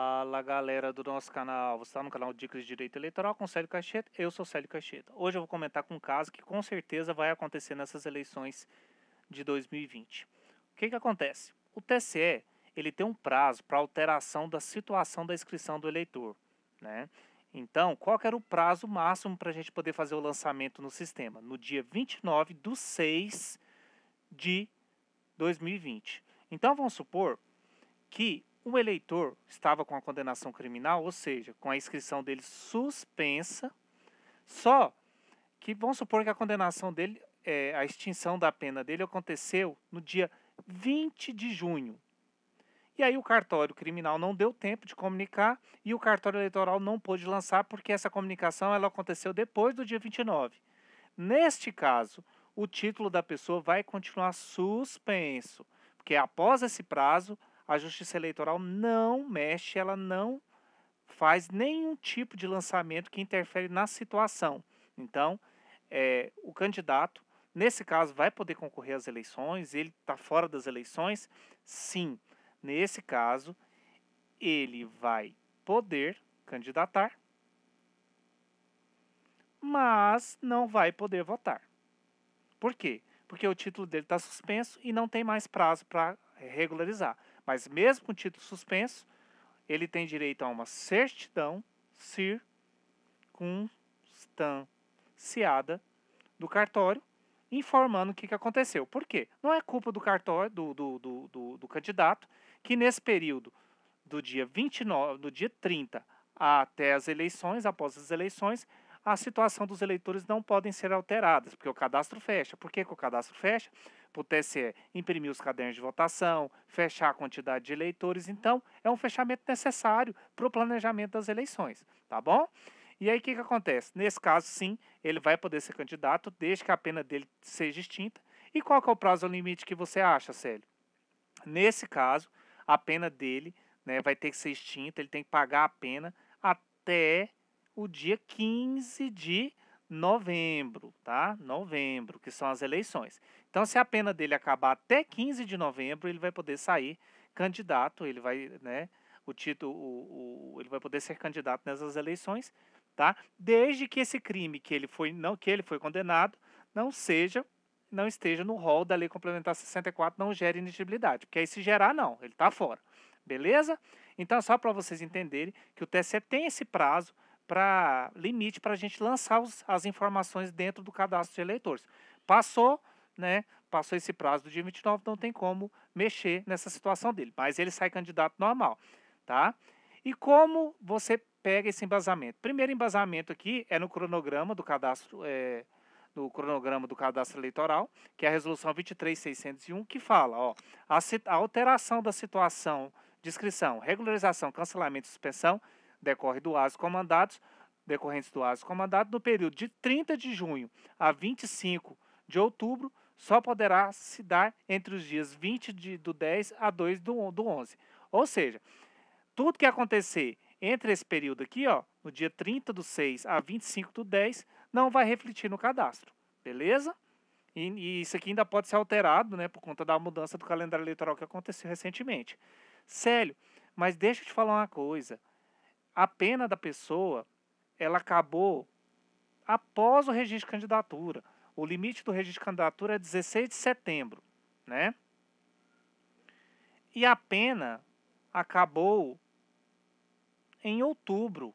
Fala galera do nosso canal, você está no canal Dicas de Direito Eleitoral com Célio Caixeta, eu sou Célio Caixeta. Hoje eu vou comentar com um caso que com certeza vai acontecer nessas eleições de 2020. O que, que acontece? O TSE ele tem um prazo para alteração da situação da inscrição do eleitor. Né? Então, qual era o prazo máximo para a gente poder fazer o lançamento no sistema? No dia 29 de 6 de 2020. Então, vamos supor que o eleitor estava com a condenação criminal, ou seja, com a inscrição dele suspensa, só que vamos supor que a condenação dele, é, a extinção da pena dele aconteceu no dia 20 de junho. E aí o cartório criminal não deu tempo de comunicar e o cartório eleitoral não pôde lançar porque essa comunicação ela aconteceu depois do dia 29. Neste caso, o título da pessoa vai continuar suspenso, porque após esse prazo, a Justiça Eleitoral não mexe, ela não faz nenhum tipo de lançamento que interfere na situação. Então, é, o candidato, nesse caso, vai poder concorrer às eleições, ele está fora das eleições? Sim. Nesse caso, ele vai poder candidatar, mas não vai poder votar. Por quê? Porque o título dele está suspenso e não tem mais prazo para regularizar. Mas mesmo com o título suspenso, ele tem direito a uma certidão circunstanciada do cartório informando o que, que aconteceu. Por quê? Não é culpa do cartório, do, do, do, do, do candidato, que nesse período do dia 29, do dia 30 até as eleições, após as eleições, a situação dos eleitores não podem ser alteradas, porque o cadastro fecha. Por que, que o cadastro fecha? para o TSE imprimir os cadernos de votação, fechar a quantidade de eleitores. Então, é um fechamento necessário para o planejamento das eleições, tá bom? E aí, o que, que acontece? Nesse caso, sim, ele vai poder ser candidato, desde que a pena dele seja extinta. E qual que é o prazo limite que você acha, Célio? Nesse caso, a pena dele né, vai ter que ser extinta, ele tem que pagar a pena até o dia 15 de novembro, tá? Novembro, que são as eleições. Então, se a pena dele acabar até 15 de novembro, ele vai poder sair candidato, ele vai, né, o título, o, o, ele vai poder ser candidato nessas eleições, tá? Desde que esse crime que ele foi não que ele foi condenado não seja não esteja no rol da Lei Complementar 64, não gere inelegibilidade, porque aí se gerar não, ele está fora. Beleza? Então, só para vocês entenderem que o TSE tem esse prazo para limite para a gente lançar os, as informações dentro do cadastro de eleitores. Passou, né, passou esse prazo do dia 29, não tem como mexer nessa situação dele. Mas ele sai candidato normal, tá? E como você pega esse embasamento? Primeiro embasamento aqui é no cronograma do cadastro, é, no cronograma do cadastro eleitoral, que é a resolução 23601, que fala, ó, a, a alteração da situação, de inscrição, regularização, cancelamento e suspensão decorre do aso comandados, decorrentes do aso comandado no período de 30 de junho a 25 de outubro só poderá se dar entre os dias 20 de, do 10 a 2 do, do 11. Ou seja, tudo que acontecer entre esse período aqui, ó, no dia 30 do 6 a 25 do 10, não vai refletir no cadastro, beleza? E, e isso aqui ainda pode ser alterado, né, por conta da mudança do calendário eleitoral que aconteceu recentemente. Sério, mas deixa eu te falar uma coisa. A pena da pessoa, ela acabou após o registro de candidatura o limite do registro de candidatura é 16 de setembro, né? E a pena acabou em outubro.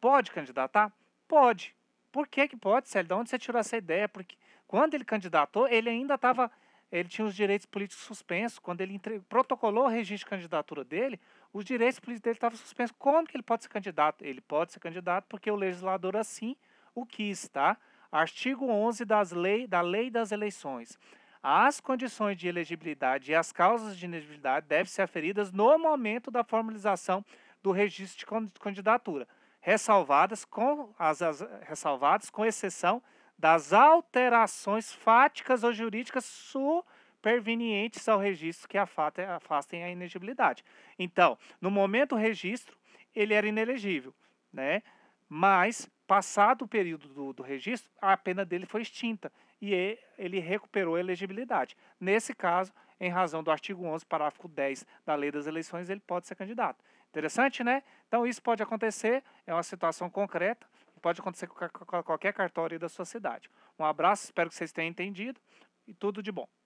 Pode candidatar? Pode. Por que que pode, Célio? De onde você tirou essa ideia? Porque quando ele candidatou, ele ainda estava... Ele tinha os direitos políticos suspensos. Quando ele entre... protocolou o registro de candidatura dele, os direitos políticos dele estavam suspensos. Como que ele pode ser candidato? Ele pode ser candidato porque o legislador assim o quis, tá? Artigo 11 das lei, da Lei das Eleições. As condições de elegibilidade e as causas de elegibilidade devem ser aferidas no momento da formalização do registro de candidatura, ressalvadas com, as, as ressalvadas com exceção das alterações fáticas ou jurídicas supervenientes ao registro que afastem a inelegibilidade. Então, no momento do registro, ele era inelegível, né? Mas Passado o período do, do registro, a pena dele foi extinta e ele recuperou a elegibilidade. Nesse caso, em razão do artigo 11, parágrafo 10 da Lei das Eleições, ele pode ser candidato. Interessante, né? Então, isso pode acontecer, é uma situação concreta, pode acontecer com qualquer cartório da sua cidade. Um abraço, espero que vocês tenham entendido e tudo de bom.